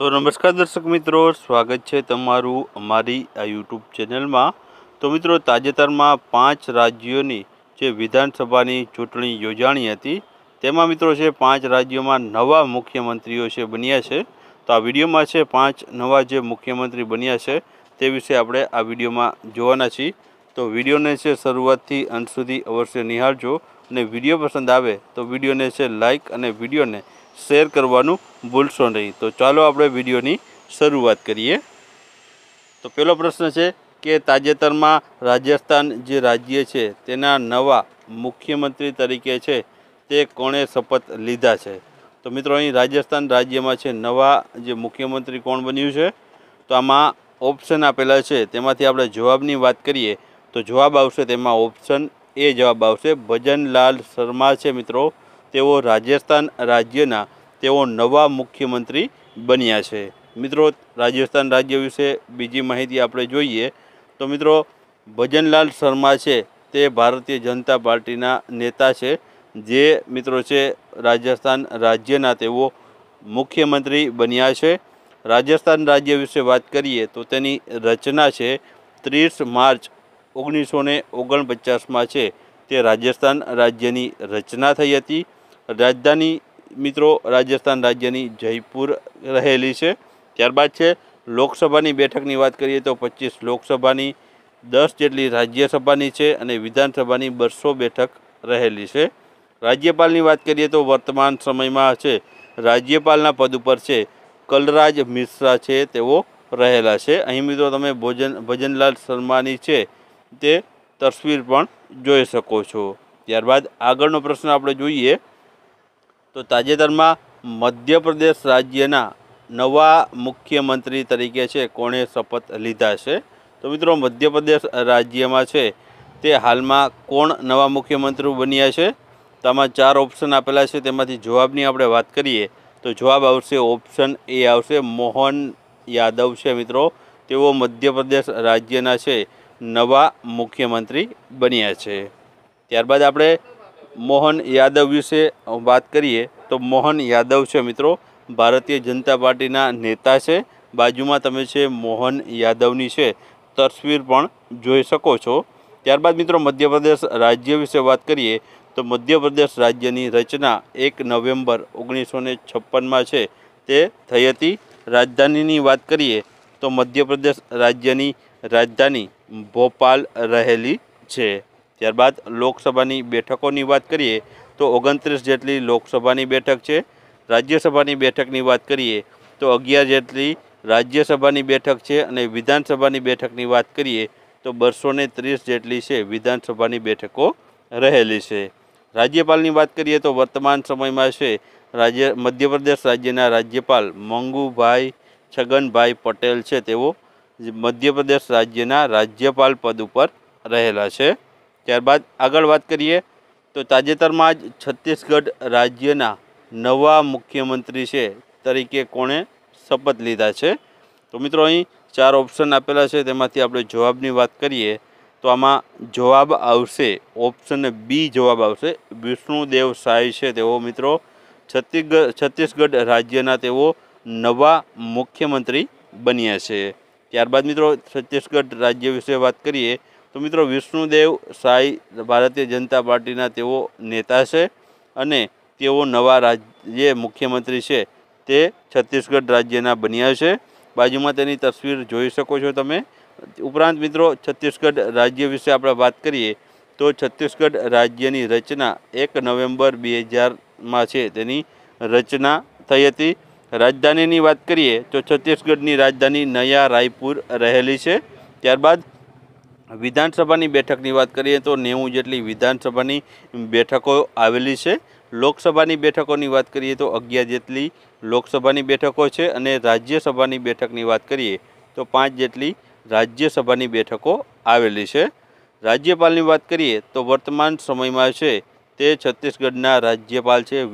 તો નમસ્કાર દર્શક મિત્રો સ્વાગત છે તમારું અમારી આ યુટ્યુબ ચેનલમાં તો મિત્રો તાજેતરમાં પાંચ રાજ્યોની જે વિધાનસભાની ચૂંટણી યોજાણી હતી તેમાં મિત્રો છે પાંચ રાજ્યોમાં નવા મુખ્યમંત્રીઓ છે બન્યા છે તો આ વિડીયોમાં છે પાંચ નવા જે મુખ્યમંત્રી બન્યા છે તે વિશે આપણે આ વિડીયોમાં જોવાના છીએ તો વિડીયોને છે શરૂઆતથી અંત સુધી અવશ્ય નિહાળજો અને વિડીયો પસંદ આવે તો વિડીયોને છે લાઇક અને વિડીયોને શેર કરવાનું ભૂલશો નહીં તો ચાલો આપણે વિડીયોની શરૂઆત કરીએ તો પહેલો પ્રશ્ન છે કે તાજેતરમાં રાજસ્થાન જે રાજ્ય છે તેના નવા મુખ્યમંત્રી તરીકે છે તે કોણે શપથ લીધા છે તો મિત્રો અહીં રાજસ્થાન રાજ્યમાં છે નવા જે મુખ્યમંત્રી કોણ બન્યું છે તો આમાં ઓપ્શન આપેલા છે તેમાંથી આપણે જવાબની વાત કરીએ તો જવાબ આવશે તેમાં ઓપ્શન એ જવાબ આવશે ભજનલાલ શર્મા છે મિત્રો તેઓ રાજસ્થાન રાજ્યના તેઓ નવા મુખ્યમંત્રી બન્યા છે મિત્રો રાજસ્થાન રાજ્ય વિશે બીજી માહિતી આપણે જોઈએ તો મિત્રો ભજનલાલ શર્મા છે તે ભારતીય જનતા પાર્ટીના નેતા છે જે મિત્રો છે રાજસ્થાન રાજ્યના તેવો મુખ્યમંત્રી બન્યા છે રાજસ્થાન રાજ્ય વિશે વાત કરીએ તો તેની રચના છે 30 માર્ચ 1949 માં છે તે રાજસ્થાન રાજ્યની રચના થઈ હતી રાજધાની મિત્રો રાજસ્થાન રાજ્યની જયપુર રહેલી છે ત્યારબાદ છે લોકસભાની બેઠકની વાત કરીએ તો પચીસ લોકસભાની દસ જેટલી રાજ્યસભાની છે અને વિધાનસભાની બસો બેઠક રહેલી છે રાજ્યપાલની વાત કરીએ તો વર્તમાન સમયમાં છે રાજ્યપાલના પદ ઉપર છે કલરાજ મિશ્રા છે તેઓ રહેલા છે અહીં મિત્રો તમે ભોજન ભજનલાલ શર્માની છે તે તસવીર પણ જોઈ શકો છો ત્યારબાદ આગળનો પ્રશ્ન આપણે જોઈએ તો તાજેતરમાં મધ્યપ્રદેશ રાજ્યના નવા મુખ્યમંત્રી તરીકે છે કોણે શપથ લીધા છે તો મિત્રો મધ્યપ્રદેશ રાજ્યમાં છે તે હાલમાં કોણ નવા મુખ્યમંત્રી બન્યા છે તેમાં ચાર ઓપ્શન આપેલા છે તેમાંથી જવાબની આપણે વાત કરીએ તો જવાબ આવશે ઓપ્શન એ આવશે મોહન યાદવ છે મિત્રો તેઓ મધ્યપ્રદેશ રાજ્યના છે નવા મુખ્યમંત્રી બન્યા છે ત્યારબાદ આપણે મોહન યાદવ વિશે વાત કરીએ તો મોહન યાદવ છે મિત્રો ભારતીય જનતા પાર્ટીના નેતા છે બાજુમાં તમે છે મોહન યાદવની છે તસવીર પણ જોઈ શકો છો ત્યારબાદ મિત્રો મધ્યપ્રદેશ રાજ્ય વિશે વાત કરીએ તો મધ્યપ્રદેશ રાજ્યની રચના એક નવેમ્બર ઓગણીસો ને છપ્પનમાં છે તે થઈ હતી રાજધાનીની વાત કરીએ તો મધ્યપ્રદેશ રાજ્યની રાજધાની ભોપાલ રહેલી છે ત્યારબાદ લોકસભાની બેઠકોની વાત કરીએ તો ઓગણત્રીસ જેટલી લોકસભાની બેઠક છે રાજ્યસભાની બેઠકની વાત કરીએ તો અગિયાર જેટલી રાજ્યસભાની બેઠક છે અને વિધાનસભાની બેઠકની વાત કરીએ તો બસો ત્રીસ જેટલી છે વિધાનસભાની બેઠકો રહેલી છે રાજ્યપાલની વાત કરીએ તો વર્તમાન સમયમાં છે રાજ્ય મધ્યપ્રદેશ રાજ્યના રાજ્યપાલ મંગુભાઈ છગનભાઈ પટેલ છે તેઓ મધ્યપ્રદેશ રાજ્યના રાજ્યપાલ પદ ઉપર રહેલા છે ત્યારબાદ આગળ વાત કરીએ તો તાજેતરમાં જ છત્તીસગઢ રાજ્યના નવા મુખ્યમંત્રી છે તરીકે કોણે શપથ લીધા છે તો મિત્રો અહીં ચાર ઓપ્શન આપેલા છે તેમાંથી આપણે જવાબની વાત કરીએ તો આમાં જવાબ આવશે ઓપ્શન બી જવાબ આવશે વિષ્ણુદેવ સાય છે તેઓ મિત્રો છત્તીસગઢ છત્તીસગઢ રાજ્યના તેઓ નવા મુખ્યમંત્રી બન્યા છે ત્યારબાદ મિત્રો છત્તીસગઢ રાજ્ય વિશે વાત કરીએ તો મિત્રો વિષ્ણુદેવ સાંઈ ભારતીય જનતા પાર્ટીના તેઓ નેતા છે અને તેઓ નવા રાજ્ય મુખ્યમંત્રી છે તે છત્તીસગઢ રાજ્યના બન્યા છે બાજુમાં તેની તસવીર જોઈ શકો છો તમે ઉપરાંત મિત્રો છત્તીસગઢ રાજ્ય વિશે આપણે વાત કરીએ તો છત્તીસગઢ રાજ્યની રચના એક નવેમ્બર બે હજારમાં છે તેની રચના થઈ હતી રાજધાનીની વાત કરીએ તો છત્તીસગઢની રાજધાની નયા રાયપુર રહેલી છે ત્યારબાદ વિધાનસભાની બેઠકની વાત કરીએ તો નેવું જેટલી વિધાનસભાની બેઠકો આવેલી છે લોકસભાની બેઠકોની વાત કરીએ તો અગિયાર જેટલી લોકસભાની બેઠકો છે અને રાજ્યસભાની બેઠકની વાત કરીએ તો પાંચ જેટલી રાજ્યસભાની બેઠકો આવેલી છે રાજ્યપાલની વાત કરીએ તો વર્તમાન સમયમાં છે તે છત્તીસગઢના રાજ્યપાલ છે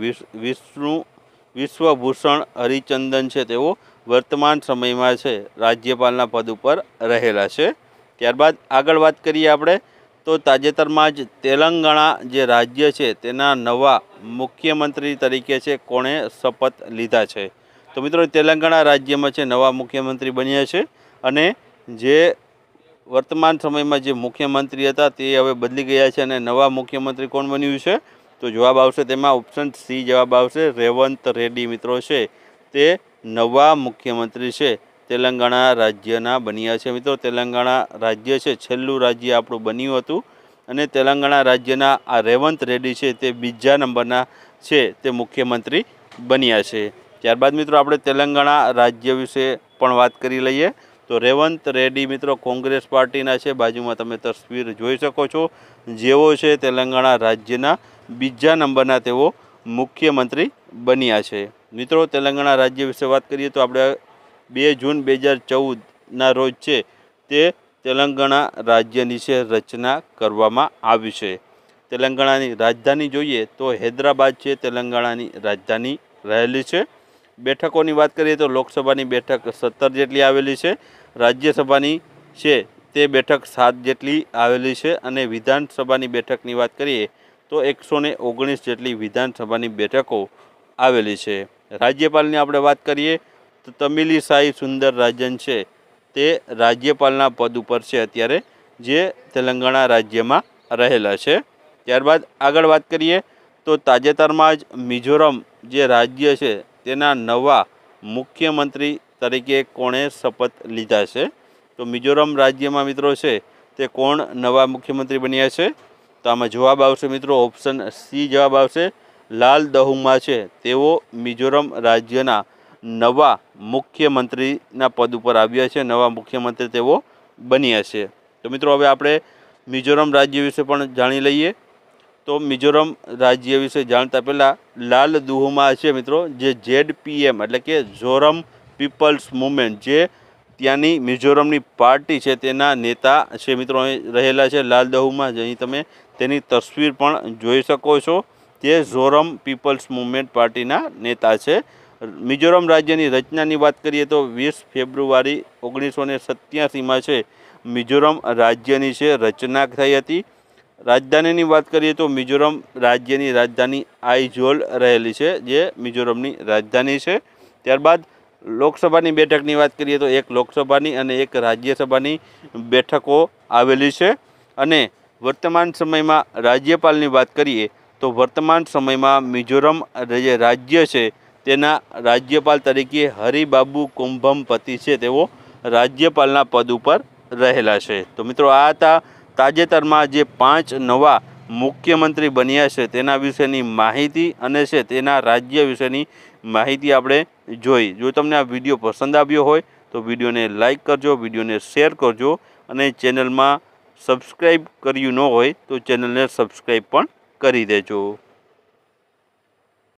વિષ્ણુ વિશ્વભૂષણ હરિચંદન છે તેઓ વર્તમાન સમયમાં છે રાજ્યપાલના પદ ઉપર રહેલા છે ત્યારબાદ આગળ વાત કરીએ આપણે તો તાજેતરમાં જ તેલંગાણા જે રાજ્ય છે તેના નવા મુખ્યમંત્રી તરીકે છે કોણે શપથ લીધા છે તો મિત્રો તેલંગાણા રાજ્યમાં છે નવા મુખ્યમંત્રી બન્યા છે અને જે વર્તમાન સમયમાં જે મુખ્યમંત્રી હતા તે હવે બદલી ગયા છે અને નવા મુખ્યમંત્રી કોણ બન્યું છે તો જવાબ આવશે તેમાં ઓપ્શન સી જવાબ આવશે રેવંત રેડ્ડી મિત્રો છે તે નવા મુખ્યમંત્રી છે તેલંગાણા રાજ્યના બન્યા છે મિત્રો તેલંગાણા રાજ્ય છે છેલ્લું રાજ્ય આપણું બન્યું હતું અને તેલંગાણા રાજ્યના આ રેવંત રેડ્ડી છે તે બીજા નંબરના છે તે મુખ્યમંત્રી બન્યા છે ત્યારબાદ મિત્રો આપણે તેલંગાણા રાજ્ય વિશે પણ વાત કરી લઈએ તો રેવંત રેડ્ડી મિત્રો કોંગ્રેસ પાર્ટીના છે બાજુમાં તમે તસવીર જોઈ શકો છો જેઓ છે તેલંગાણા રાજ્યના બીજા નંબરના તેઓ મુખ્યમંત્રી બન્યા છે મિત્રો તેલંગાણા રાજ્ય વિશે વાત કરીએ તો આપણે બે જૂન બે હજાર ચૌદના રોજ છે તે તેલંગાણા રાજ્યની છે રચના કરવામાં આવી છે તેલંગાણાની રાજધાની જોઈએ તો હૈદરાબાદ છે તેલંગાણાની રાજધાની રહેલી છે બેઠકોની વાત કરીએ તો લોકસભાની બેઠક સત્તર જેટલી આવેલી છે રાજ્યસભાની છે તે બેઠક સાત જેટલી આવેલી છે અને વિધાનસભાની બેઠકની વાત કરીએ તો એકસો ઓગણીસ જેટલી વિધાનસભાની બેઠકો આવેલી છે રાજ્યપાલની આપણે વાત કરીએ તમિલીસાઈ સુંદર રાજન છે તે રાજ્યપાલના પદ ઉપર છે અત્યારે જે તેલંગાણા રાજ્યમાં રહેલા છે ત્યારબાદ આગળ વાત કરીએ તો તાજેતરમાં જ મિઝોરમ જે રાજ્ય છે તેના નવા મુખ્યમંત્રી તરીકે કોણે શપથ લીધા છે તો મિઝોરમ રાજ્યમાં મિત્રો છે તે કોણ નવા મુખ્યમંત્રી બન્યા છે તો આમાં જવાબ આવશે મિત્રો ઓપ્શન સી જવાબ આવશે લાલ દહુમા છે તેઓ મિઝોરમ રાજ્યના નવા મુખ્યમંત્રીના પદ ઉપર આવ્યા છે નવા મુખ્યમંત્રી તેઓ બન્યા છે તો મિત્રો હવે આપણે મિઝોરમ રાજ્ય વિશે પણ જાણી લઈએ તો મિઝોરમ રાજ્ય વિશે જાણતા પહેલાં લાલ દુહમાં છે મિત્રો જે જેડ પીએમ એટલે કે ઝોરમ પીપલ્સ મુવમેન્ટ જે ત્યાંની મિઝોરમની પાર્ટી છે તેના નેતા છે મિત્રો અહીં રહેલા છે લાલ દહુમાં અહીં તમે તેની તસવીર પણ જોઈ શકો છો તે ઝોરમ પીપલ્સ મુવમેન્ટ પાર્ટીના નેતા છે મિઝોરમ રાજ્યની રચનાની વાત કરીએ તો વીસ ફેબ્રુઆરી ઓગણીસો ને સત્યાસીમાં છે મિઝોરમ રાજ્યની છે રચના થઈ હતી રાજધાનીની વાત કરીએ તો મિઝોરમ રાજ્યની રાજધાની આઈઝોલ રહેલી છે જે મિઝોરમની રાજધાની છે ત્યારબાદ લોકસભાની બેઠકની વાત કરીએ તો એક લોકસભાની અને એક રાજ્યસભાની બેઠકો આવેલી છે અને વર્તમાન સમયમાં રાજ્યપાલની વાત કરીએ તો વર્તમાન સમયમાં મિઝોરમ જે રાજ્ય છે તેના રાજ્યપાલ તરીકે હરિબાબુ કુંભમપતિ છે તેઓ રાજ્યપાલના પદ ઉપર રહેલા છે તો મિત્રો આ હતા તાજેતરમાં જે પાંચ નવા મુખ્યમંત્રી બન્યા છે તેના વિશેની માહિતી અને છે તેના રાજ્ય વિશેની માહિતી આપણે જોઈ જો તમને આ વિડીયો પસંદ આવ્યો હોય તો વિડીયોને લાઇક કરજો વિડીયોને શેર કરજો અને ચેનલમાં સબસ્ક્રાઈબ કર્યું ન હોય તો ચેનલને સબસ્ક્રાઈબ પણ કરી દેજો